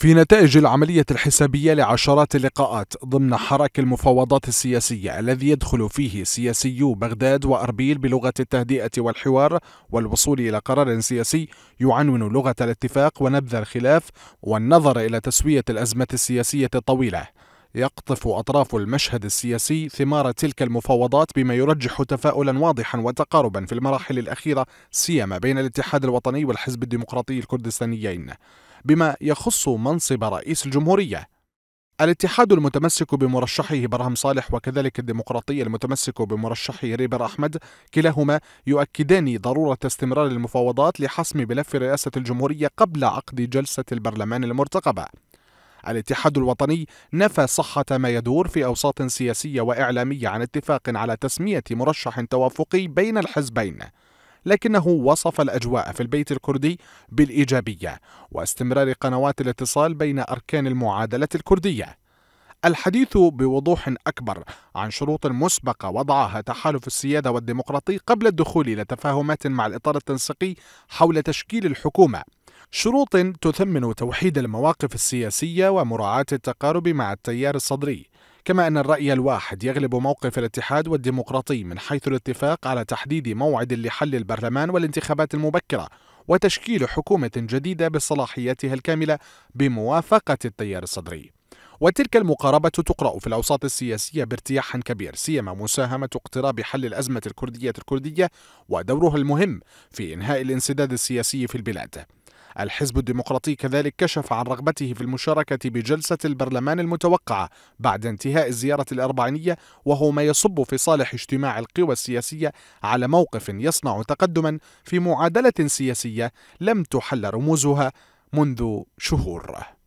في نتائج العملية الحسابية لعشرات اللقاءات ضمن حراك المفاوضات السياسية الذي يدخل فيه سياسيو بغداد وأربيل بلغة التهدئة والحوار والوصول إلى قرار سياسي يعنون لغة الاتفاق ونبذ الخلاف والنظر إلى تسوية الأزمة السياسية الطويلة يقطف أطراف المشهد السياسي ثمار تلك المفاوضات بما يرجح تفاؤلا واضحا وتقاربا في المراحل الأخيرة سيما بين الاتحاد الوطني والحزب الديمقراطي الكردستانيين بما يخص منصب رئيس الجمهورية الاتحاد المتمسك بمرشحه برهم صالح وكذلك الديمقراطي المتمسك بمرشحه ريبر أحمد كلاهما يؤكدان ضرورة استمرار المفاوضات لحسم ملف رئاسة الجمهورية قبل عقد جلسة البرلمان المرتقبة الاتحاد الوطني نفى صحة ما يدور في أوساط سياسية وإعلامية عن اتفاق على تسمية مرشح توافقي بين الحزبين لكنه وصف الأجواء في البيت الكردي بالإيجابية واستمرار قنوات الاتصال بين أركان المعادلة الكردية الحديث بوضوح أكبر عن شروط مسبقة وضعها تحالف السيادة والديمقراطي قبل الدخول إلى تفاهمات مع الإطار التنسيقي حول تشكيل الحكومة شروط تثمن توحيد المواقف السياسية ومراعاة التقارب مع التيار الصدري كما أن الرأي الواحد يغلب موقف الاتحاد والديمقراطي من حيث الاتفاق على تحديد موعد لحل البرلمان والانتخابات المبكرة وتشكيل حكومة جديدة بصلاحياتها الكاملة بموافقة التيار الصدري وتلك المقاربة تقرأ في الأوساط السياسية بارتياح كبير سيما مساهمة اقتراب حل الأزمة الكردية الكردية ودورها المهم في إنهاء الانسداد السياسي في البلاد الحزب الديمقراطي كذلك كشف عن رغبته في المشاركة بجلسة البرلمان المتوقعة بعد انتهاء الزيارة الأربعينية وهو ما يصب في صالح اجتماع القوى السياسية على موقف يصنع تقدما في معادلة سياسية لم تحل رموزها منذ شهور